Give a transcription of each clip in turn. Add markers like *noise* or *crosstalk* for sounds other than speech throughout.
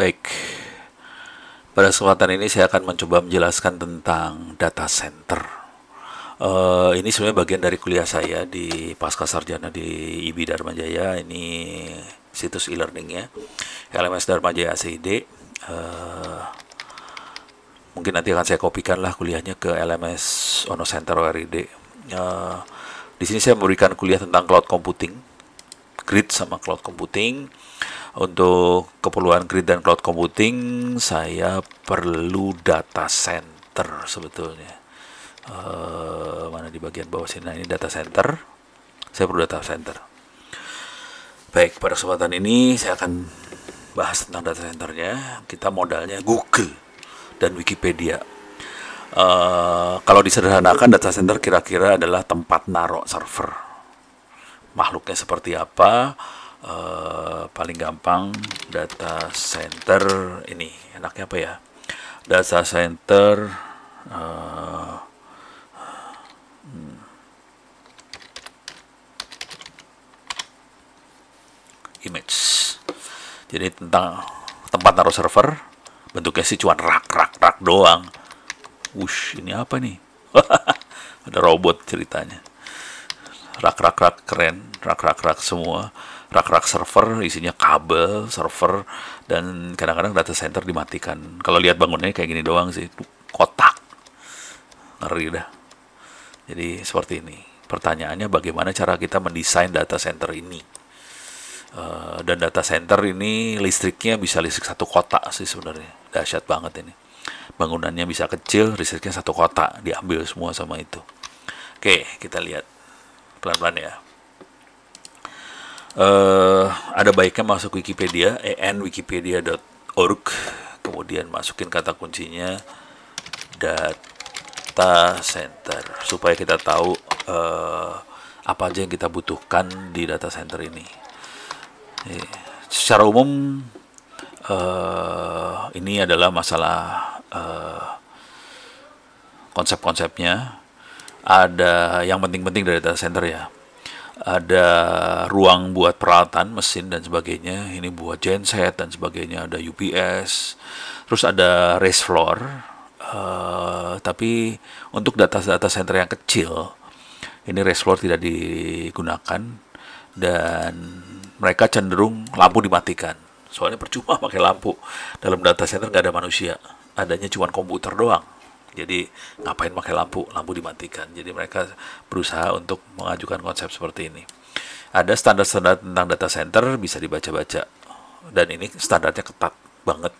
Baik, pada kesempatan ini saya akan mencoba menjelaskan tentang data center. Uh, ini sebenarnya bagian dari kuliah saya di pasca sarjana di IB Dharma Jaya. Ini situs e-learningnya LMS Dharma Jaya ACID. Uh, eh, mungkin nanti akan saya kopikan lah kuliahnya ke LMS Ono Center ORID. Uh, eh, di sini saya memberikan kuliah tentang cloud computing grid sama cloud computing. Untuk keperluan grid dan cloud computing, saya perlu data center sebetulnya. Uh, mana di bagian bawah sini? Nah, ini data center. Saya perlu data center. Baik, pada kesempatan ini saya akan bahas tentang data centernya. Kita modalnya Google dan Wikipedia. Uh, kalau disederhanakan data center kira-kira adalah tempat naruh server makhluknya seperti apa uh, paling gampang data center ini enaknya apa ya data center uh, image jadi tentang tempat naruh server bentuknya sih cuman rak rak rak doang wush ini apa nih *laughs* ada robot ceritanya rak-rak-rak keren, rak-rak-rak semua, rak-rak server isinya kabel, server dan kadang-kadang data center dimatikan. Kalau lihat bangunannya kayak gini doang sih, kotak. Ngeri dah. Jadi seperti ini. Pertanyaannya bagaimana cara kita mendesain data center ini? Uh, dan data center ini listriknya bisa listrik satu kotak sih sebenarnya. Dahsyat banget ini. Bangunannya bisa kecil, listriknya satu kotak diambil semua sama itu. Oke, kita lihat pelan-pelan ya. Uh, ada baiknya masuk Wikipedia, enwikipedia.org, kemudian masukin kata kuncinya data center supaya kita tahu uh, apa aja yang kita butuhkan di data center ini. Eh, secara umum uh, ini adalah masalah konsep-konsepnya ada yang penting-penting dari data center ya. Ada ruang buat peralatan, mesin dan sebagainya. Ini buat genset dan sebagainya. Ada UPS. Terus ada race floor. Uh, tapi untuk data-data center yang kecil, ini race floor tidak digunakan dan mereka cenderung lampu dimatikan. Soalnya percuma *laughs* pakai lampu. Dalam data center nggak ada manusia. Adanya cuma komputer doang jadi ngapain pakai lampu? Lampu dimatikan. Jadi mereka berusaha untuk mengajukan konsep seperti ini. Ada standar-standar tentang data center bisa dibaca-baca. Dan ini standarnya ketat banget.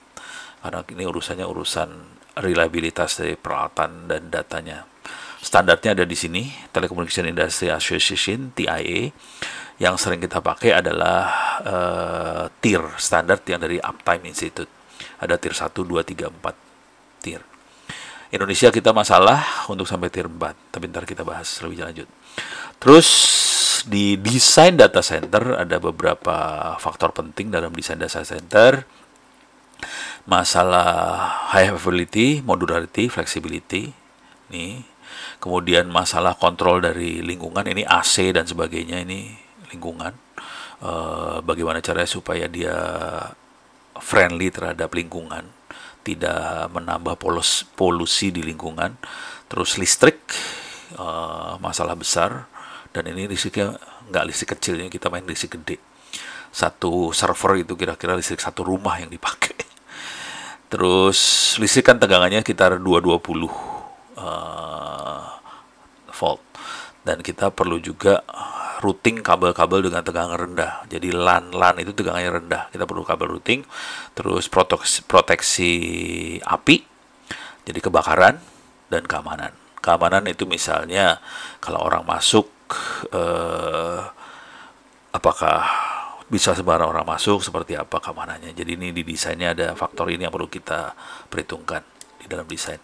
Karena ini urusannya urusan reliabilitas dari peralatan dan datanya. Standarnya ada di sini, Telecommunication Industry Association (TIA). Yang sering kita pakai adalah uh, eh, tier standar yang dari Uptime Institute. Ada tier 1, 2, 3, 4 tier. Indonesia kita masalah untuk sampai tier 4 tapi ntar kita bahas lebih lanjut terus di desain data center ada beberapa faktor penting dalam desain data center masalah high availability, modularity, flexibility nih kemudian masalah kontrol dari lingkungan ini AC dan sebagainya ini lingkungan e, bagaimana caranya supaya dia friendly terhadap lingkungan tidak menambah polos, polusi di lingkungan. Terus listrik uh, masalah besar dan ini listriknya nggak listrik kecilnya kita main listrik gede. Satu server itu kira-kira listrik satu rumah yang dipakai. Terus listrik kan tegangannya sekitar 220 uh, eh, volt dan kita perlu juga routing kabel-kabel dengan tegangan rendah. Jadi LAN LAN itu tegangannya rendah. Kita perlu kabel routing, terus proteksi, proteksi api, jadi kebakaran dan keamanan. Keamanan itu misalnya kalau orang masuk eh, apakah bisa sembarang orang masuk seperti apa keamanannya. Jadi ini di desainnya ada faktor ini yang perlu kita perhitungkan di dalam desain.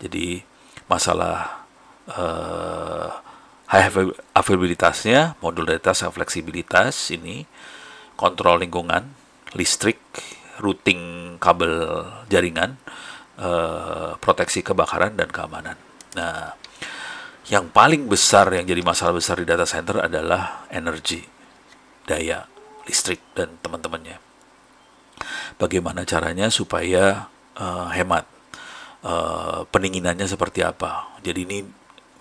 Jadi masalah eh, high nya modularitas dan fleksibilitas ini, kontrol lingkungan, listrik, routing kabel jaringan, eh, proteksi kebakaran dan keamanan. Nah, yang paling besar yang jadi masalah besar di data center adalah energi, daya listrik dan teman-temannya. Bagaimana caranya supaya uh, hemat? Uh, pendinginannya seperti apa? Jadi ini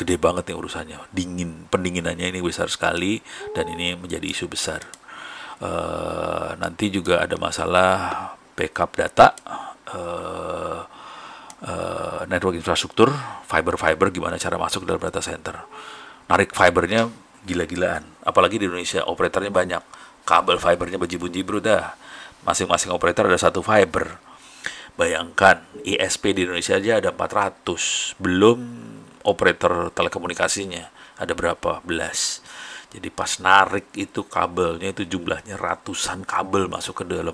gede banget nih urusannya dingin pendinginannya ini besar sekali dan ini menjadi isu besar uh, nanti juga ada masalah backup data uh, uh, network infrastruktur fiber fiber gimana cara masuk dalam data center narik fibernya gila-gilaan apalagi di Indonesia operatornya banyak kabel fibernya berjibun-jibun dah masing-masing operator ada satu fiber bayangkan ISP di Indonesia aja ada 400 belum operator telekomunikasinya ada berapa belas jadi pas narik itu kabelnya itu jumlahnya ratusan kabel masuk ke dalam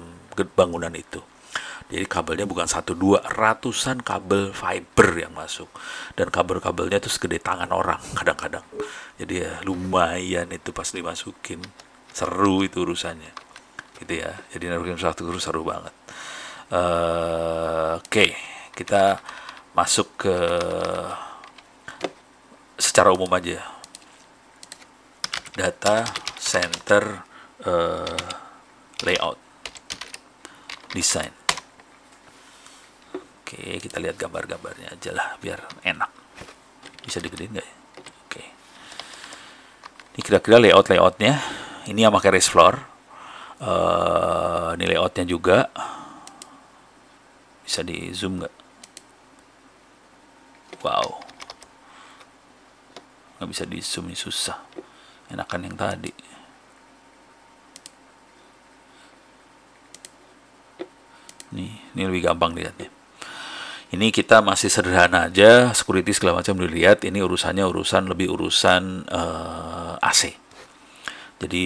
bangunan itu jadi kabelnya bukan satu dua, ratusan kabel fiber yang masuk. Dan kabel-kabelnya itu segede tangan orang kadang-kadang. Jadi ya lumayan itu pas dimasukin. Seru itu urusannya. Gitu ya. Jadi naruhin satu urus seru banget. Uh, Oke, okay. kita masuk ke secara umum aja data center uh, layout design oke kita lihat gambar-gambarnya aja lah biar enak bisa digedein nggak ya oke ini kira-kira layout layoutnya ini yang pakai raised floor uh, ini layoutnya juga bisa di zoom nggak wow nggak bisa di zoom ini susah enakan yang tadi nih ini lebih gampang lihatnya ini kita masih sederhana aja security segala macam dilihat ini urusannya urusan lebih urusan uh, eh, AC jadi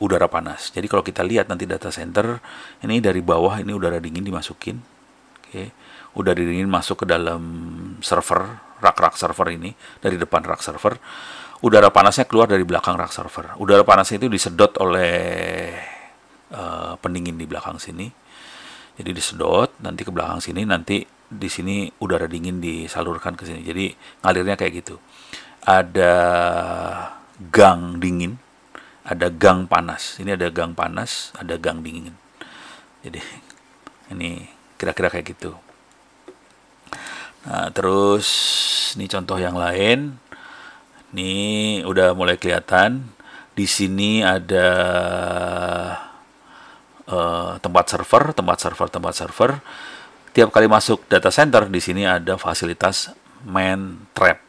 udara panas jadi kalau kita lihat nanti data center ini dari bawah ini udara dingin dimasukin oke okay. udara dingin masuk ke dalam server rak-rak server ini dari depan rak server udara panasnya keluar dari belakang rak server udara panasnya itu disedot oleh uh, pendingin di belakang sini jadi disedot nanti ke belakang sini nanti di sini udara dingin disalurkan ke sini jadi ngalirnya kayak gitu ada gang dingin ada gang panas ini ada gang panas ada gang dingin jadi ini kira-kira kayak gitu Nah, terus ini contoh yang lain. Ini udah mulai kelihatan. Di sini ada uh, tempat server, tempat server, tempat server. Tiap kali masuk data center di sini ada fasilitas main trap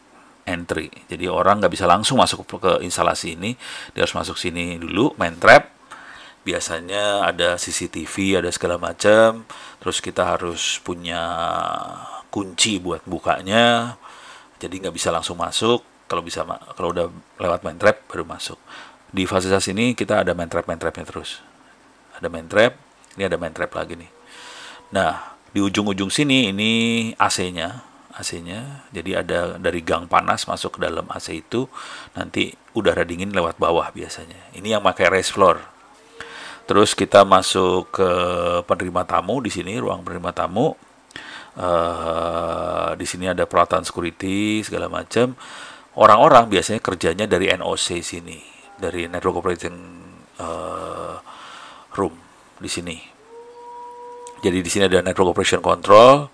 entry. Jadi orang nggak bisa langsung masuk ke instalasi ini, dia harus masuk sini dulu main trap biasanya ada CCTV, ada segala macam. Terus kita harus punya kunci buat bukanya jadi nggak bisa langsung masuk kalau bisa kalau udah lewat main trap baru masuk di fasilitas ini kita ada main trap main trapnya terus ada main trap ini ada main trap lagi nih nah di ujung-ujung sini ini AC-nya AC-nya. Jadi ada dari gang panas masuk ke dalam AC itu nanti udara dingin lewat bawah biasanya. Ini yang pakai raised floor. Terus kita masuk ke penerima tamu di sini, ruang penerima tamu uh, di sini ada peralatan security segala macam orang-orang biasanya kerjanya dari NOC sini dari network operating uh, room di sini jadi di sini ada network operation control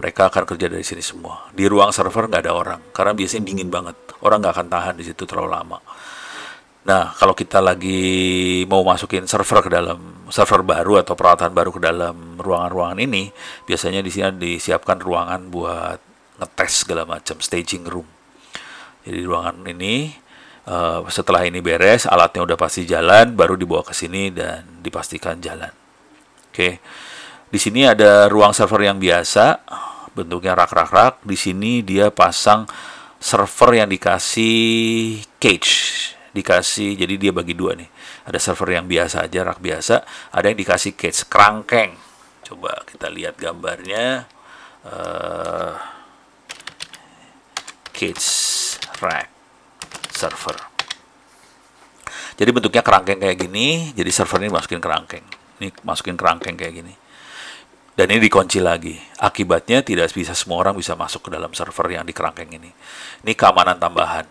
mereka akan kerja dari sini semua di ruang server nggak ada orang karena biasanya dingin banget orang nggak akan tahan di situ terlalu lama Nah, kalau kita lagi mau masukin server ke dalam server baru atau peralatan baru ke dalam ruangan-ruangan ini, biasanya di sini disiapkan ruangan buat ngetes segala macam staging room. Jadi ruangan ini uh, setelah ini beres, alatnya udah pasti jalan, baru dibawa ke sini dan dipastikan jalan. Oke. Okay. Di sini ada ruang server yang biasa, bentuknya rak-rak-rak. Di sini dia pasang server yang dikasih cage dikasih jadi dia bagi dua nih ada server yang biasa aja rak biasa ada yang dikasih cage kerangkeng coba kita lihat gambarnya uh, eh, cage rack server jadi bentuknya kerangkeng kayak gini jadi server ini masukin kerangkeng ini masukin kerangkeng kayak gini dan ini dikunci lagi. Akibatnya tidak bisa semua orang bisa masuk ke dalam server yang di kerangkeng ini. Ini keamanan tambahan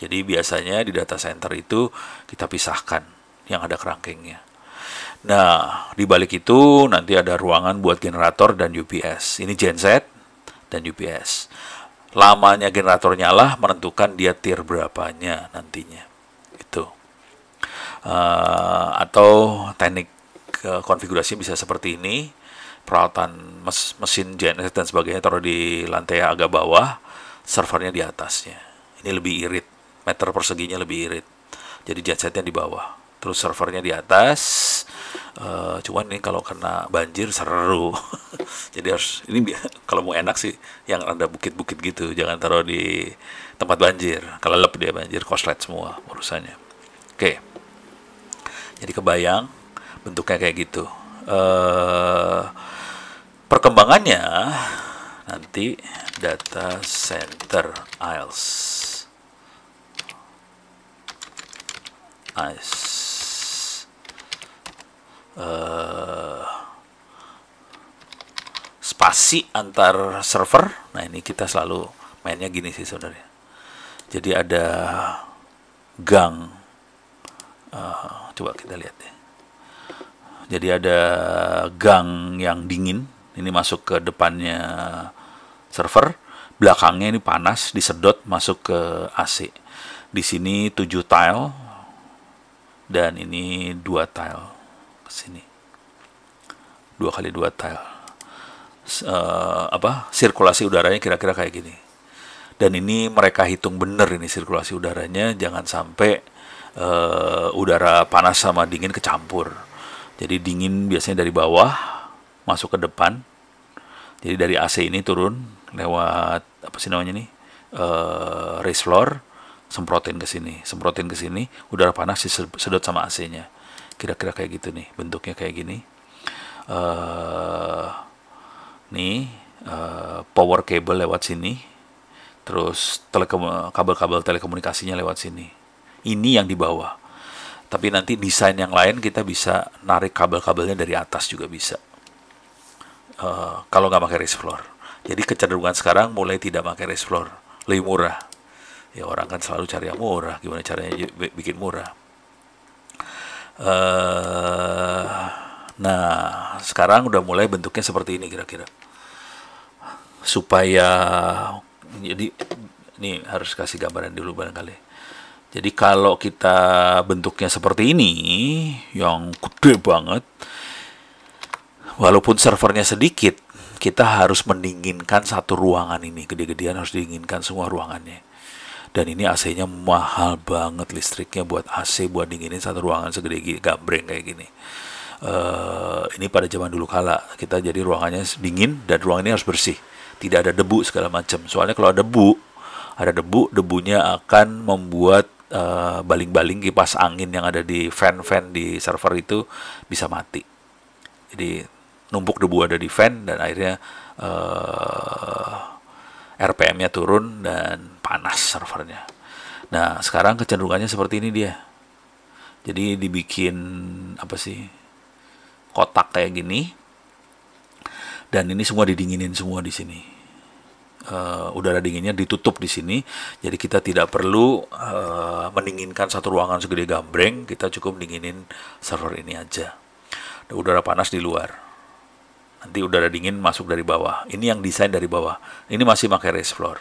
jadi biasanya di data center itu kita pisahkan yang ada kerangkengnya. Nah, di balik itu nanti ada ruangan buat generator dan UPS. Ini genset dan UPS. Lamanya generator nyala menentukan dia tier berapanya nantinya. Itu. Uh, atau teknik eh, konfigurasi bisa seperti ini. Peralatan mes mesin genset dan sebagainya taruh di lantai agak bawah, servernya di atasnya. Ini lebih irit meter perseginya lebih irit. Jadi jahatnya di bawah, terus servernya di atas. Uh, cuman ini kalau kena banjir seru. *laughs* Jadi harus ini kalau mau enak sih yang ada bukit-bukit gitu, jangan taruh di tempat banjir. Kalau lep dia banjir koslet semua urusannya. Oke. Okay. Jadi kebayang bentuknya kayak gitu. Uh, perkembangannya nanti data center aisles nice uh, spasi antar server nah ini kita selalu mainnya gini sih saudara jadi ada gang uh, coba kita lihat ya jadi ada gang yang dingin ini masuk ke depannya server belakangnya ini panas disedot masuk ke AC di sini 7 tile dan ini dua tile ke sini dua kali dua tile uh, apa sirkulasi udaranya kira-kira kayak gini dan ini mereka hitung bener ini sirkulasi udaranya jangan sampai uh, udara panas sama dingin kecampur jadi dingin biasanya dari bawah masuk ke depan jadi dari AC ini turun lewat apa sih namanya nih eh, uh, race floor semprotin ke sini, semprotin ke sini, udara panas disedot sama AC-nya. Kira-kira kayak gitu nih, bentuknya kayak gini. Uh, nih uh, power cable lewat sini, terus telekom kabel-kabel telekomunikasinya lewat sini. Ini yang di bawah. Tapi nanti desain yang lain kita bisa narik kabel-kabelnya dari atas juga bisa. Uh, kalau nggak pakai race floor. Jadi kecenderungan sekarang mulai tidak pakai race floor, lebih murah ya orang kan selalu cari yang murah gimana caranya bikin murah uh, nah sekarang udah mulai bentuknya seperti ini kira-kira supaya jadi ini harus kasih gambaran dulu barangkali jadi kalau kita bentuknya seperti ini yang gede banget walaupun servernya sedikit kita harus mendinginkan satu ruangan ini gede-gedean harus dinginkan semua ruangannya dan ini AC-nya mahal banget listriknya buat AC buat dinginin satu ruangan segede gini gambreng kayak gini uh, ini pada zaman dulu kala kita jadi ruangannya dingin dan ruangan ini harus bersih tidak ada debu segala macam soalnya kalau ada debu ada debu debunya akan membuat baling eh, baling-baling kipas angin yang ada di fan-fan di server itu bisa mati jadi numpuk debu ada di fan dan akhirnya uh, RPM-nya turun dan panas servernya. Nah, sekarang kecenderungannya seperti ini dia. Jadi dibikin apa sih? kotak kayak gini. Dan ini semua didinginin semua di sini. Uh, udara dinginnya ditutup di sini. Jadi kita tidak perlu uh, mendinginkan satu ruangan segede gambreng, kita cukup dinginin server ini aja. udara panas di luar nanti udara dingin masuk dari bawah. Ini yang desain dari bawah. Ini masih pakai raised floor.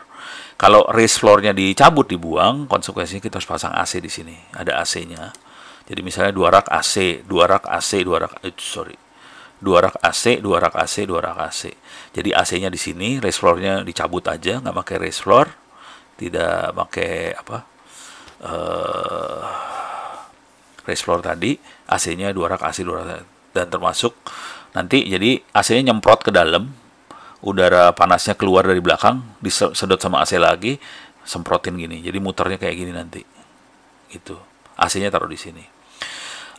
Kalau raised floor-nya dicabut, dibuang, konsekuensinya kita harus pasang AC di sini. Ada AC-nya. Jadi misalnya dua rak AC, dua rak AC, dua rak, eh, sorry, dua rak AC, dua rak AC, dua rak AC. Jadi AC-nya di sini, raised floor-nya dicabut aja, nggak pakai raised floor, tidak pakai apa, uh, raised floor tadi, AC-nya dua rak AC, dua rak dan termasuk nanti jadi AC-nya nyemprot ke dalam udara panasnya keluar dari belakang disedot sama AC lagi semprotin gini jadi muternya kayak gini nanti itu AC-nya taruh di sini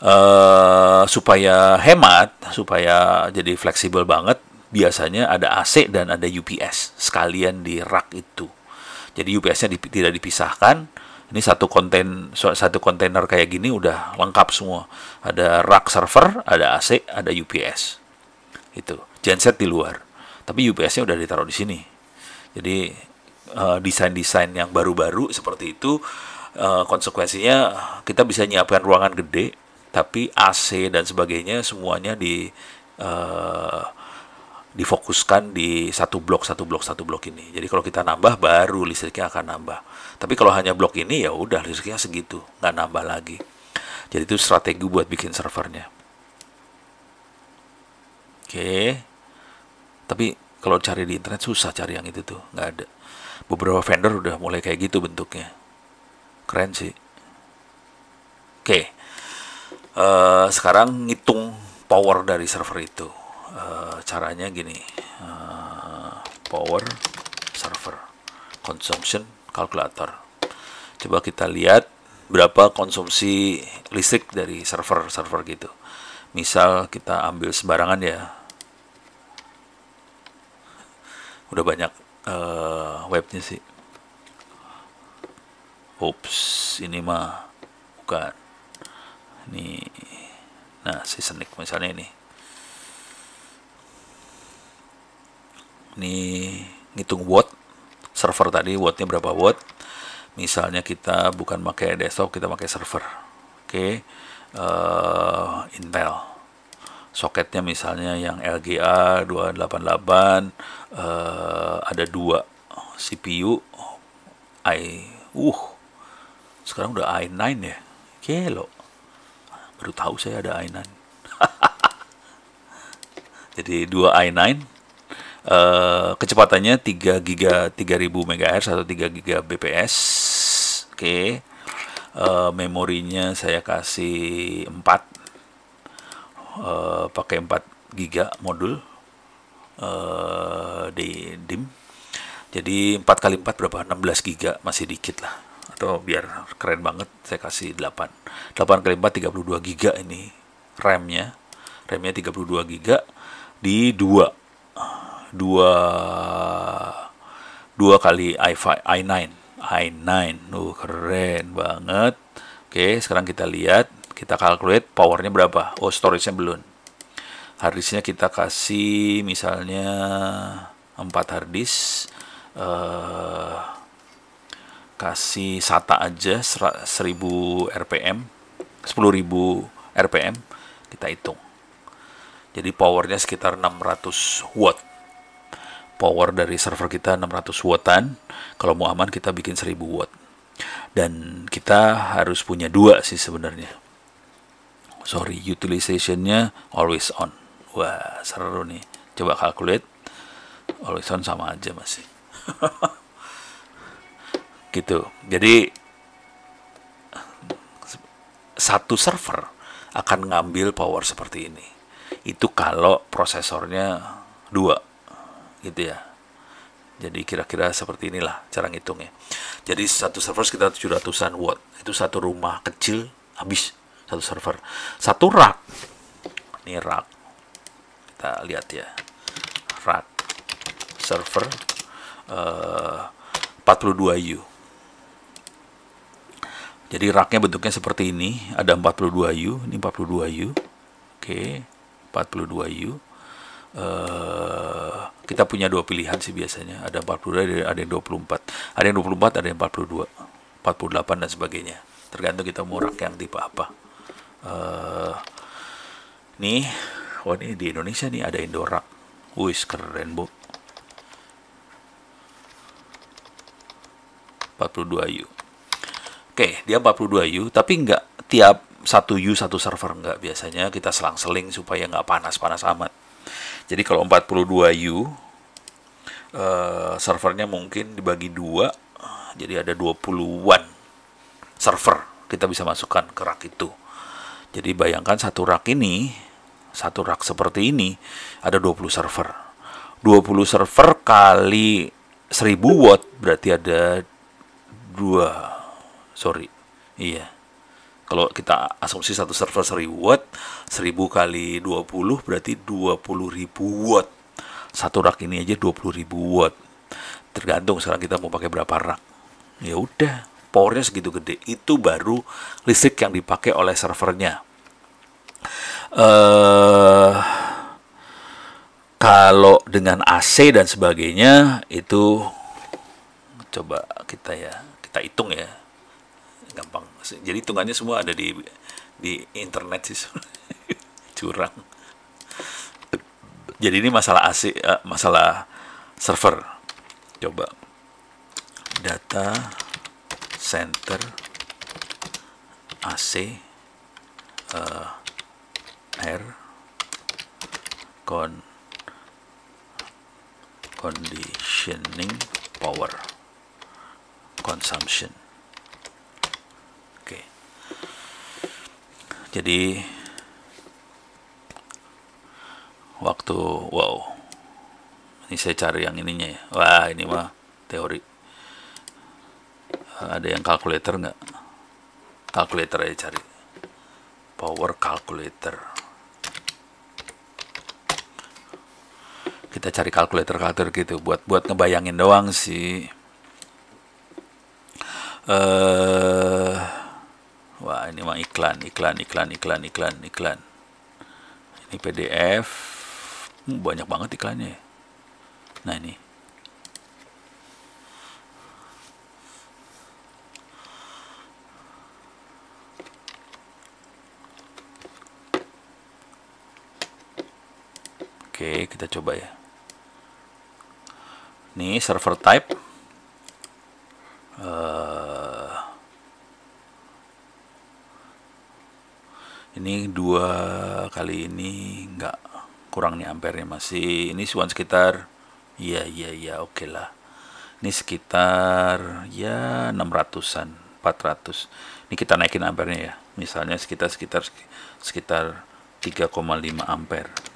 uh, supaya hemat supaya jadi fleksibel banget biasanya ada AC dan ada UPS sekalian di rak itu jadi UPS-nya dip tidak dipisahkan ini satu konten satu kontainer kayak gini udah lengkap semua ada rak server ada AC ada UPS itu genset di luar tapi UPS-nya udah ditaruh di sini jadi uh, desain-desain yang baru-baru seperti itu uh, konsekuensinya kita bisa nyiapkan ruangan gede tapi AC dan sebagainya semuanya di uh, difokuskan di satu blok satu blok satu blok ini. Jadi kalau kita nambah baru listriknya akan nambah. Tapi kalau hanya blok ini ya udah listriknya segitu, nggak nambah lagi. Jadi itu strategi buat bikin servernya okay. tapi kalau cari di internet susah cari yang itu tuh nggak ada beberapa vendor udah mulai kayak gitu bentuknya keren sih oke okay. uh, eh, sekarang ngitung power dari server itu uh, caranya gini uh, power server consumption calculator coba kita lihat berapa konsumsi listrik dari server server gitu misal kita ambil sembarangan ya udah banyak uh, webnya sih Oops, ini mah bukan. Ini, nah si senik misalnya ini. Ini ngitung watt server tadi wattnya berapa watt. Misalnya kita bukan pakai desktop, kita pakai server. Oke, okay. uh, eh, Intel soketnya misalnya yang LGA 288 uh, ada dua CPU i uh sekarang udah i9 ya kelo baru tahu saya ada i9 *laughs* jadi dua i9 uh, eh, kecepatannya 3 giga 3000 MHz atau 3 giga bps oke okay. uh, eh, memorinya saya kasih 4 Eh, pakai 4 giga modul uh, di DIM. Jadi 4 kali 4 berapa? 16 giga masih dikit lah. Atau biar keren banget saya kasih 8. 8 kali 4 32 giga ini RAM-nya. RAM-nya 32 giga di 2 2 2 kali i5 i9 i9. uh, keren banget. Oke, sekarang kita lihat kita calculate powernya berapa oh storage-nya belum hard nya kita kasih misalnya 4 hard disk uh, kasih SATA aja 1000 RPM 10.000 RPM kita hitung jadi powernya sekitar 600 watt power dari server kita 600 wattan kalau mau aman kita bikin 1000 watt dan kita harus punya dua sih sebenarnya sorry utilizationnya always on wah seru nih coba calculate always on sama aja masih *laughs* gitu jadi satu server akan ngambil power seperti ini itu kalau prosesornya dua gitu ya jadi kira-kira seperti inilah cara ngitungnya jadi satu server sekitar 700-an watt itu satu rumah kecil habis satu server satu rak ini rak kita lihat ya rak server eh, uh, 42U jadi raknya bentuknya seperti ini ada 42U ini 42U oke 42U Uh, eh, kita punya dua pilihan sih biasanya ada 42 ada yang 24 ada yang 24 ada yang 42 48 dan sebagainya tergantung kita mau rak yang tipe apa uh, nih wah oh, ini di Indonesia nih ada Indora wih keren bu 42U oke dia 42U tapi nggak tiap satu U satu server nggak biasanya kita selang-seling supaya nggak panas-panas amat jadi kalau 42U uh, eh, servernya mungkin dibagi dua jadi ada 20-an server kita bisa masukkan ke rak itu jadi bayangkan satu rak ini, satu rak seperti ini ada 20 server. 20 server kali 1000 watt berarti ada dua sorry iya kalau kita asumsi satu server 1000 watt 1000 kali 20 berarti 20.000 watt satu rak ini aja 20.000 watt tergantung sekarang kita mau pakai berapa rak ya udah powernya segitu gede itu baru listrik yang dipakai oleh servernya uh, kalau dengan AC dan sebagainya itu coba kita ya kita hitung ya gampang jadi hitungannya semua ada di di internet sih *laughs* curang jadi ini masalah AC uh, eh, masalah server coba data center AC uh, eh, air con conditioning power consumption oke okay. jadi waktu wow ini saya cari yang ininya ya wah ini mah teori ada yang kalkulator nggak kalkulator aja cari power kalkulator kita cari kalkulator kalkulator gitu buat buat ngebayangin doang sih eh uh, wah ini mah iklan iklan iklan iklan iklan iklan ini PDF hmm, banyak banget iklannya nah ini Oke, kita coba ya. Ini server type. Uh, ini dua kali ini nggak kurang nih ampernya masih. Ini suan sekitar, iya iya iya oke okay lah. Ini sekitar ya 600-an, 400. Ini kita naikin ampernya ya. Misalnya sekitar sekitar sekitar 3,5 ampere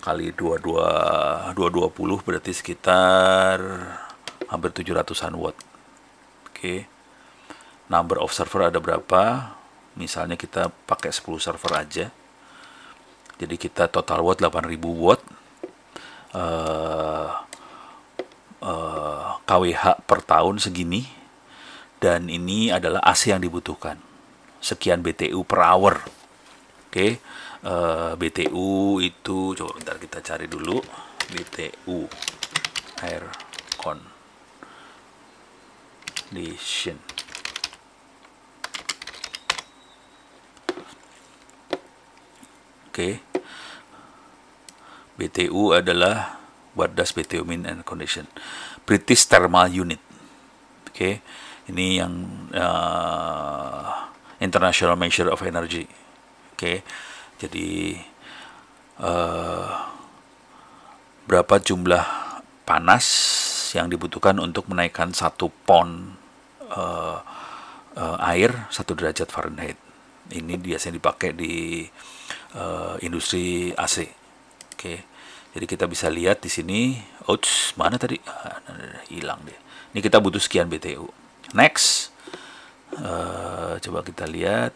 kali 22 220 berarti sekitar hampir 700-an watt. Oke. Okay. Number of server ada berapa? Misalnya kita pakai 10 server aja. Jadi kita total watt 8000 watt. Uh, eh, uh, eh, KWH per tahun segini dan ini adalah AC yang dibutuhkan. Sekian BTU per hour. Oke. Okay Eh, BTU itu coba bentar kita cari dulu BTU air condition oke BTU adalah what does BTU mean and condition British Thermal Unit oke ini yang uh, International Measure of Energy oke jadi eh, berapa jumlah panas yang dibutuhkan untuk menaikkan satu pon eh, eh, air satu derajat Fahrenheit. Ini biasanya dipakai di eh, industri AC. Oke. Jadi kita bisa lihat di sini, ouch, mana tadi? Ah, nah, nah, nah, hilang deh. Ini kita butuh sekian BTU. Next. Uh, coba kita lihat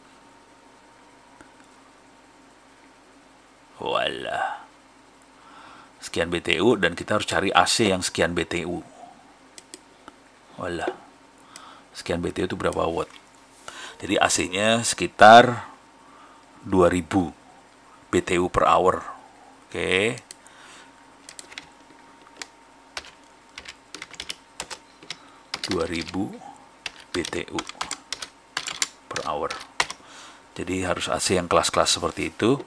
Walah. Sekian BTU dan kita harus cari AC yang sekian BTU. Walah. Sekian BTU itu berapa watt? Jadi AC-nya sekitar 2000 BTU per hour. Oke. Okay. dua ribu BTU per hour. Jadi harus AC yang kelas-kelas seperti itu.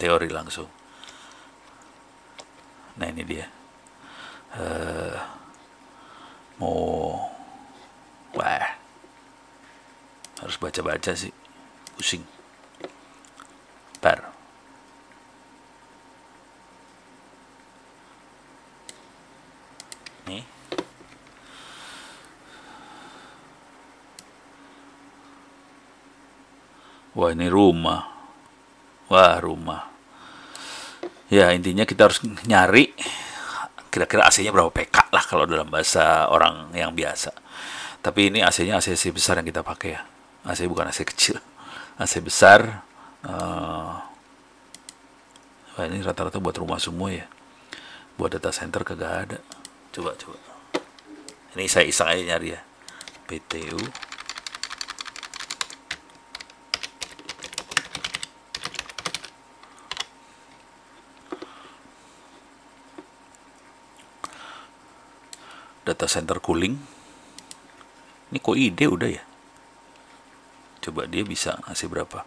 teori langsung. Nah ini dia. Uh, mau wah harus baca-baca sih pusing bar nih wah ini rumah ya intinya kita harus nyari kira-kira AC-nya berapa PK lah kalau dalam bahasa orang yang biasa. Tapi ini AC-nya AC, besar yang kita pakai ya. AC bukan AC kecil. AC besar. Uh, wah ini rata-rata buat rumah semua ya. Buat data center kagak ada. Coba coba. Ini saya iseng aja nyari ya. PTU data center cooling ini kok ide udah ya coba dia bisa ngasih berapa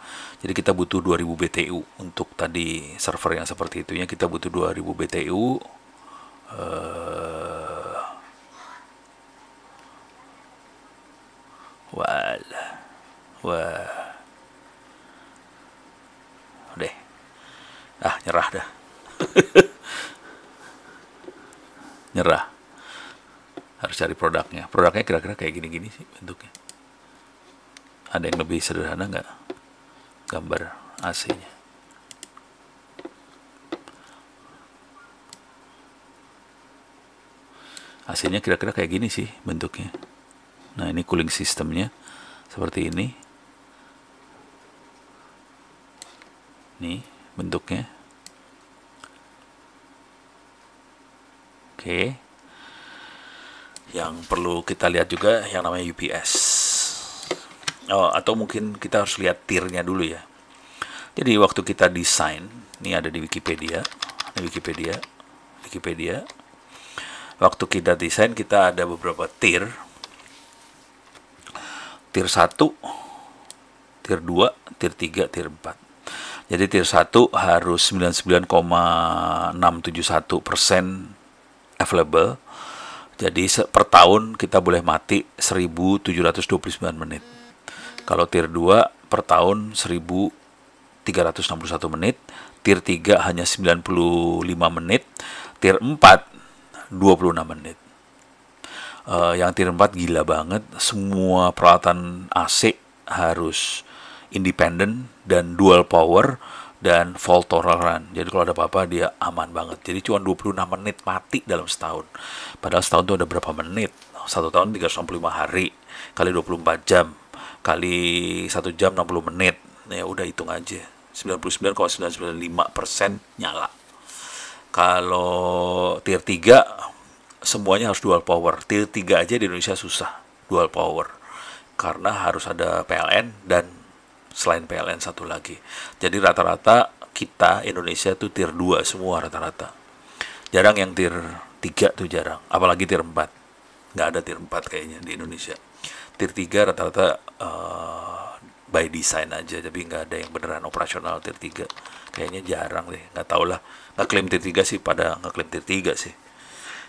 jadi kita butuh 2000 BTU untuk tadi server yang seperti itu ya kita butuh 2000 BTU uh, eh, wal wah deh ah nyerah dah *laughs* nyerah harus cari produknya produknya kira-kira kayak gini-gini sih bentuknya ada yang lebih sederhana nggak gambar AC-nya AC-nya kira-kira kayak gini sih bentuknya nah ini cooling sistemnya seperti ini Ini bentuknya oke okay yang perlu kita lihat juga yang namanya UPS oh, atau mungkin kita harus lihat tiernya dulu ya jadi waktu kita desain ini ada di Wikipedia ini Wikipedia Wikipedia waktu kita desain kita ada beberapa tier tier 1 tier 2 tier 3 tier 4 jadi tier 1 harus 99,671 persen available jadi per tahun kita boleh mati 1729 menit. Kalau tier 2 per tahun 1361 menit, tier 3 hanya 95 menit, tier 4 26 menit. Uh, yang tier 4 gila banget, semua peralatan AC harus independen dan dual power dan fault tolerant. Jadi kalau ada apa-apa dia aman banget. Jadi cuma 26 menit mati dalam setahun. Padahal setahun itu ada berapa menit? Satu tahun 365 hari kali 24 jam kali satu jam 60 menit. Ya udah hitung aja. 99,995% nyala. Kalau tier 3 semuanya harus dual power. Tier 3 aja di Indonesia susah dual power karena harus ada PLN dan selain PLN satu lagi. Jadi rata-rata kita Indonesia itu tier 2 semua rata-rata. Jarang yang tier 3 tuh jarang, apalagi tier 4. Nggak ada tier 4 kayaknya di Indonesia. Tier 3 rata-rata uh, by design aja, tapi nggak ada yang beneran operasional tier 3. Kayaknya jarang deh, nggak tau lah. Nggak klaim tier 3 sih, pada nggak klaim tier 3 sih.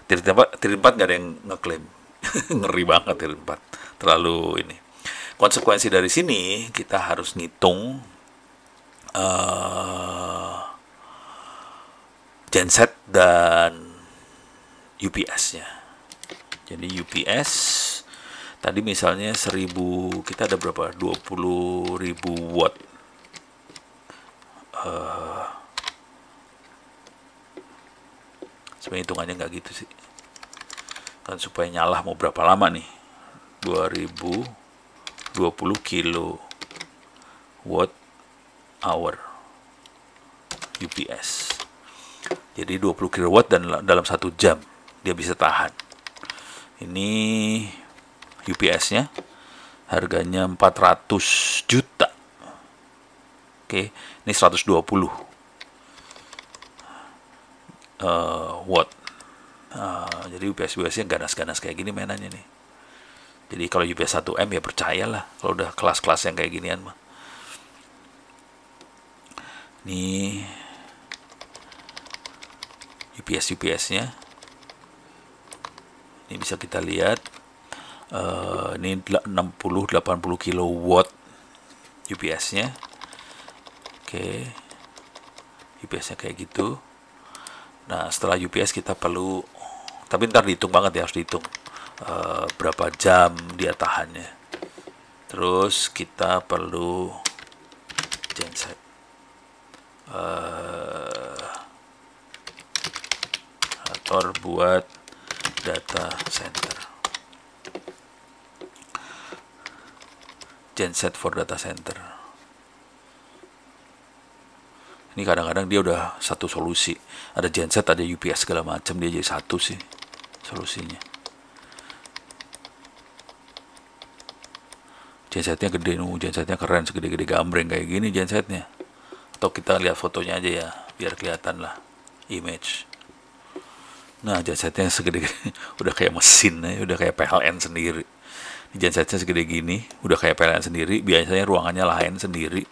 Tier 4, tier 4 nggak ada yang ngeklaim. *laughs* Ngeri banget tier 4. Terlalu ini konsekuensi dari sini kita harus ngitung uh, eh, genset dan UPS-nya. Jadi UPS tadi misalnya 1000 kita ada berapa? 20.000 watt. Uh, sebenarnya hitungannya nggak gitu sih. Kan supaya nyala mau berapa lama nih? 2000 20 kilo watt hour UPS jadi 20 kilowatt dan dalam satu jam dia bisa tahan ini UPS nya harganya 400 juta oke ini 120 uh, eh, watt uh, jadi UPS-UPS nya ganas-ganas kayak gini mainannya nih jadi kalau UPS 1M ya percayalah kalau udah kelas-kelas yang kayak ginian mah. Nih UPS UPS-nya. Ini bisa kita lihat uh, ini 60 80 kilowatt UPS-nya. Oke. Okay. UPS-nya kayak gitu. Nah, setelah UPS kita perlu tapi ntar dihitung banget ya harus dihitung e, berapa jam dia tahannya. Terus kita perlu genset. E, eh, atau buat data center. Genset for data center. Ini kadang-kadang dia udah satu solusi. Ada genset, ada UPS segala macam dia jadi satu sih solusinya. gensetnya gede nu gensetnya keren segede-gede gambreng kayak gini gensetnya atau kita lihat fotonya aja ya biar kelihatan lah image nah gensetnya segede-gede *laughs* udah kayak mesin ya, udah kayak PLN sendiri ini gensetnya segede gini udah kayak PLN sendiri biasanya ruangannya lain sendiri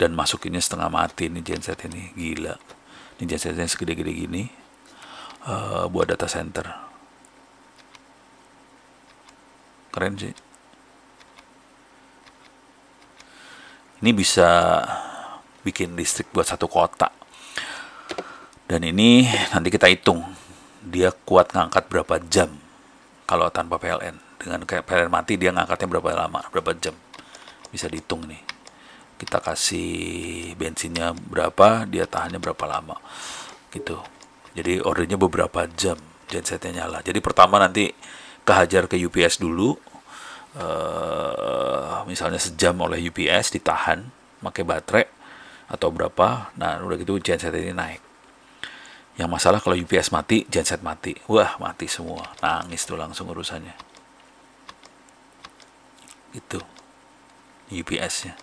dan masukinnya setengah mati ini genset ini gila ini gensetnya segede-gede gini uh, buat data center keren sih ini bisa bikin listrik buat satu kota dan ini nanti kita hitung dia kuat ngangkat berapa jam kalau tanpa PLN dengan kayak PLN mati dia ngangkatnya berapa lama berapa jam bisa dihitung nih kita kasih bensinnya berapa dia tahannya berapa lama gitu jadi ordernya beberapa jam gensetnya nyala jadi pertama nanti kehajar ke UPS dulu uh, misalnya sejam oleh UPS ditahan pakai baterai atau berapa nah udah gitu genset ini naik yang masalah kalau UPS mati genset mati wah mati semua nangis tuh langsung urusannya itu UPS-nya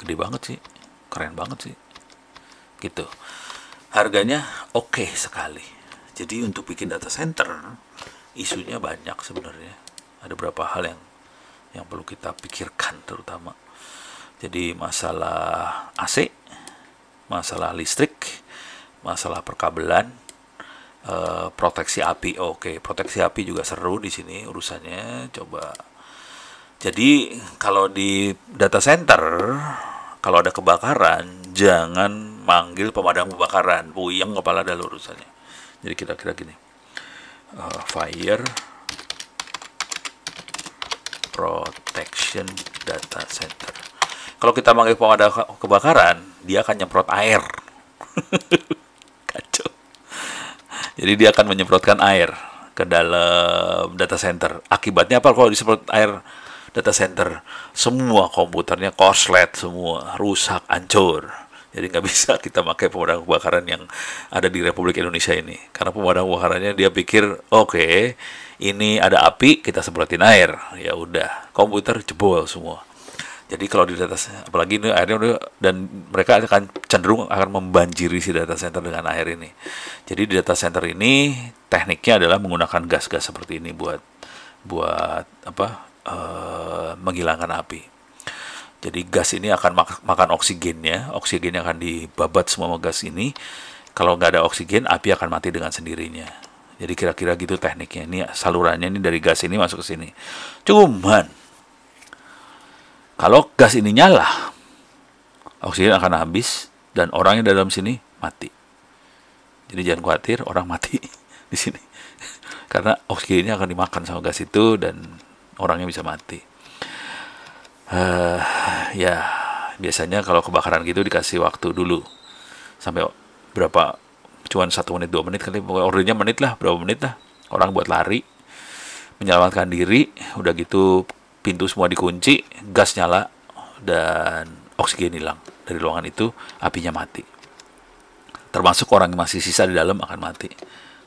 gede banget sih keren banget sih gitu harganya oke okay sekali jadi untuk bikin data center isunya banyak sebenarnya ada beberapa hal yang yang perlu kita pikirkan terutama jadi masalah AC masalah listrik masalah perkabelan e, proteksi api oke proteksi api juga seru di sini urusannya coba jadi kalau di data center kalau ada kebakaran jangan manggil pemadam kebakaran puyeng kepala ada urusannya jadi kira-kira gini uh, fire protection data center. Kalau kita manggil pemadam kebakaran, dia akan nyemprot air. *laughs* Kacau. Jadi dia akan menyemprotkan air ke dalam data center. Akibatnya apa kalau disemprot air data center? Semua komputernya korslet semua, rusak, hancur. Jadi nggak bisa kita pakai pemadam kebakaran yang ada di Republik Indonesia ini. Karena pemadam kebakarannya dia pikir, oke, okay, ini ada api kita semprotin air ya udah komputer jebol semua jadi kalau di data apalagi ini airnya udah dan mereka akan cenderung akan membanjiri si data center dengan air ini jadi di data center ini tekniknya adalah menggunakan gas-gas seperti ini buat buat apa uh, menghilangkan api jadi gas ini akan mak makan oksigennya, oksigennya akan dibabat semua gas ini. Kalau nggak ada oksigen, api akan mati dengan sendirinya. Jadi kira-kira gitu tekniknya. Ini salurannya ini dari gas ini masuk ke sini. Cuman kalau gas ini nyala, oksigen akan habis dan orangnya di dalam sini mati. Jadi jangan khawatir orang mati *laughs* di sini. Karena oksigennya akan dimakan sama gas itu dan orangnya bisa mati. Uh, ya biasanya kalau kebakaran gitu dikasih waktu dulu sampai berapa cuma satu menit dua menit kali ordernya menit lah berapa menit lah orang buat lari menyelamatkan diri udah gitu pintu semua dikunci gas nyala dan oksigen hilang dari ruangan itu apinya mati termasuk orang yang masih sisa di dalam akan mati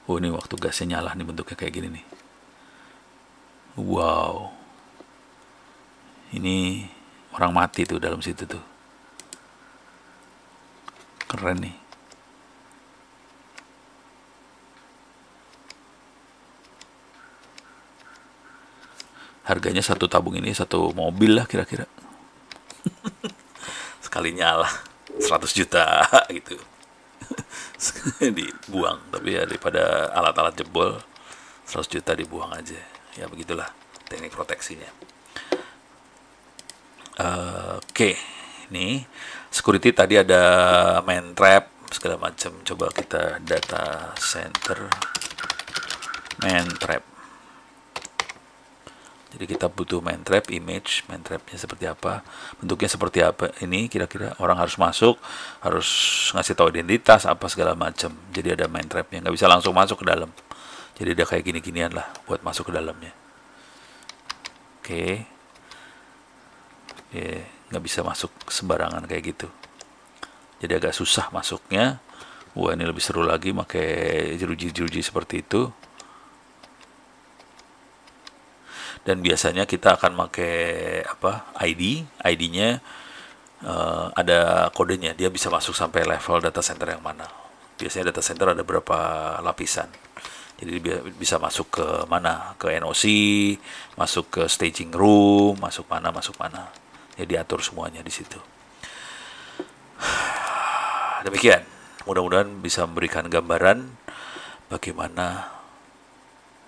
oh ini waktu gasnya nyala nih bentuknya kayak gini nih wow ini orang mati tuh dalam situ tuh keren nih harganya satu tabung ini satu mobil lah kira-kira *laughs* sekali nyala 100 juta *laughs* gitu *laughs* dibuang tapi ya daripada alat-alat jebol 100 juta dibuang aja ya begitulah teknik proteksinya uh, oke okay. ini security tadi ada main trap segala macam coba kita data center main trap jadi kita butuh main trap, image, main trapnya seperti apa, bentuknya seperti apa. Ini kira-kira orang harus masuk, harus ngasih tahu identitas apa segala macam. Jadi ada main trapnya, nggak bisa langsung masuk ke dalam. Jadi ada kayak gini-ginian lah buat masuk ke dalamnya. Oke, okay. Iya, yeah, nggak bisa masuk sembarangan kayak gitu. Jadi agak susah masuknya. Wah ini lebih seru lagi pakai jeruji-jeruji seperti itu. dan biasanya kita akan pakai apa ID ID-nya uh, eh, ada kodenya dia bisa masuk sampai level data center yang mana biasanya data center ada berapa lapisan jadi bisa masuk ke mana ke NOC masuk ke staging room masuk mana masuk mana jadi diatur semuanya di situ *sighs* demikian mudah-mudahan bisa memberikan gambaran bagaimana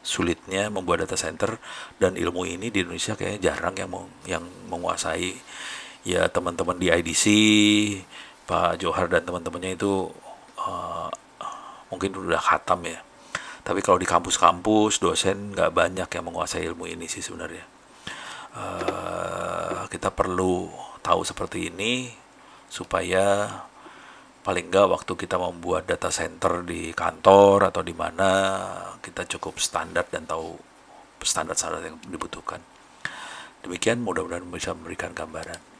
sulitnya membuat data center dan ilmu ini di Indonesia kayaknya jarang yang meng, yang menguasai ya teman-teman di IDC Pak Johar dan teman-temannya itu uh, mungkin udah khatam ya tapi kalau di kampus-kampus dosen nggak banyak yang menguasai ilmu ini sih sebenarnya uh, kita perlu tahu seperti ini supaya paling nggak waktu kita membuat data center di kantor atau di mana kita cukup standar dan tahu standar-standar yang dibutuhkan. Demikian mudah-mudahan bisa memberikan gambaran.